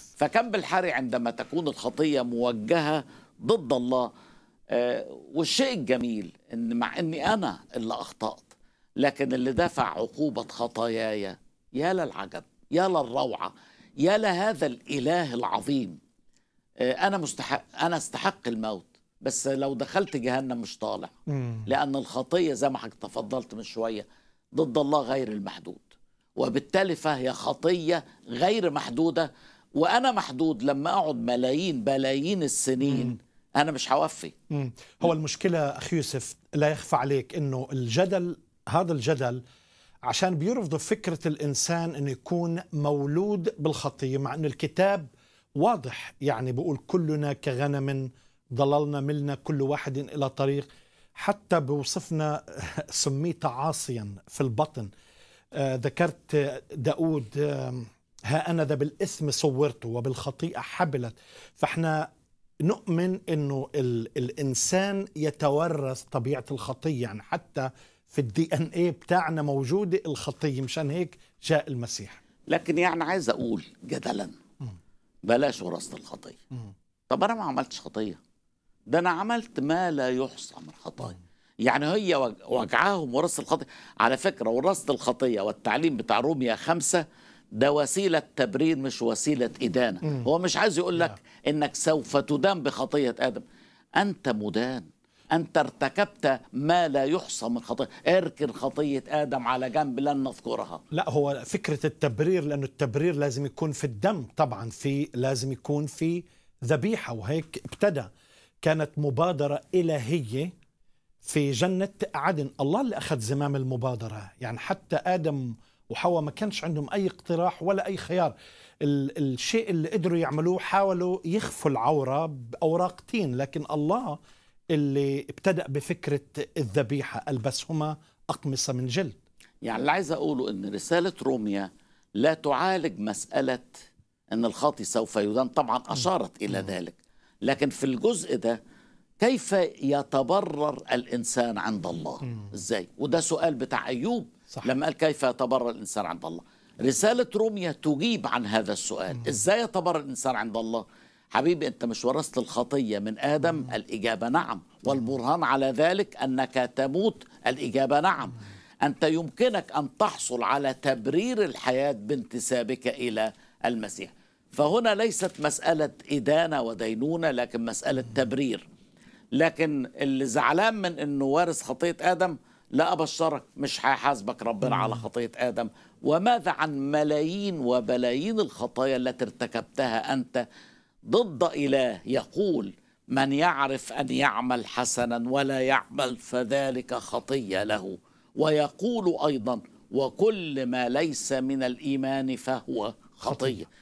بس فكم بالحري عندما تكون الخطية موجهة ضد الله آه، والشيء الجميل ان مع اني انا اللي اخطات لكن اللي دفع عقوبة خطاياي يا للعجب يا للروعة يا لهذا الإله العظيم آه، أنا مستحق أنا استحق الموت بس لو دخلت جهنم مش طالع لأن الخطية زي ما حضرتك تفضلت من شوية ضد الله غير المحدود وبالتالي فهي خطية غير محدودة وانا محدود لما اقعد ملايين بلايين السنين م. انا مش هوفي م. هو المشكله اخي يوسف لا يخفى عليك انه الجدل هذا الجدل عشان بيرفض فكره الانسان انه يكون مولود بالخطيه مع انه الكتاب واضح يعني بقول كلنا كغنم ضللنا ملنا كل واحد الى طريق حتى بوصفنا سميت عاصيا في البطن آه، ذكرت داود ها أنا ذا بالإثم صورته وبالخطيئة حبلت فإحنا نؤمن أنه ال الإنسان يتورث طبيعة الخطية يعني حتى في الدي ان ايه بتاعنا موجودة الخطية مشان هيك جاء المسيح لكن يعني عايز أقول جدلا بلاش وراثة الخطية طب أنا ما عملتش خطية ده أنا عملت ما لا يحصى من خطايا يعني هي وجعاهم وراثة الخطية على فكرة وراثة الخطية والتعليم بتاع روميا خمسة ده وسيلة تبرير مش وسيلة إدانة مم. هو مش عايز يقول لك نعم. إنك سوف تدان بخطية آدم أنت مدان أنت ارتكبت ما لا يحصى من خطية اركن خطية آدم على جنب لن نذكرها لا هو فكرة التبرير لأنه التبرير لازم يكون في الدم طبعا في لازم يكون في ذبيحة وهيك ابتدى كانت مبادرة إلهية في جنة عدن الله اللي أخذ زمام المبادرة يعني حتى آدم وحوا ما كانش عندهم أي اقتراح ولا أي خيار ال- الشيء اللي قدروا يعملوه حاولوا يخفوا العورة بأوراق تين لكن الله اللي ابتدأ بفكرة الذبيحة ألبسهما أقمصة من جلد يعني اللي عايز أقوله أن رسالة روميا لا تعالج مسألة أن الخاطي سوف يدان طبعا أشارت إلى ذلك لكن في الجزء ده كيف يتبرر الإنسان عند الله إزاي وده سؤال بتاع أيوب صح. لما قال كيف يتبرى الإنسان عند الله رسالة روميا تجيب عن هذا السؤال مم. إزاي يتبرى الإنسان عند الله حبيبي أنت مش ورثت الخطية من آدم مم. الإجابة نعم والبرهان على ذلك أنك تموت الإجابة نعم مم. أنت يمكنك أن تحصل على تبرير الحياة بانتسابك إلى المسيح فهنا ليست مسألة إدانة ودينونة لكن مسألة تبرير لكن اللي زعلان من أنه وارث خطية آدم لا أبشرك مش هيحاسبك ربنا على خطية آدم وماذا عن ملايين وبلايين الخطايا التي ارتكبتها أنت ضد إله يقول من يعرف أن يعمل حسنا ولا يعمل فذلك خطية له ويقول أيضا وكل ما ليس من الإيمان فهو خطية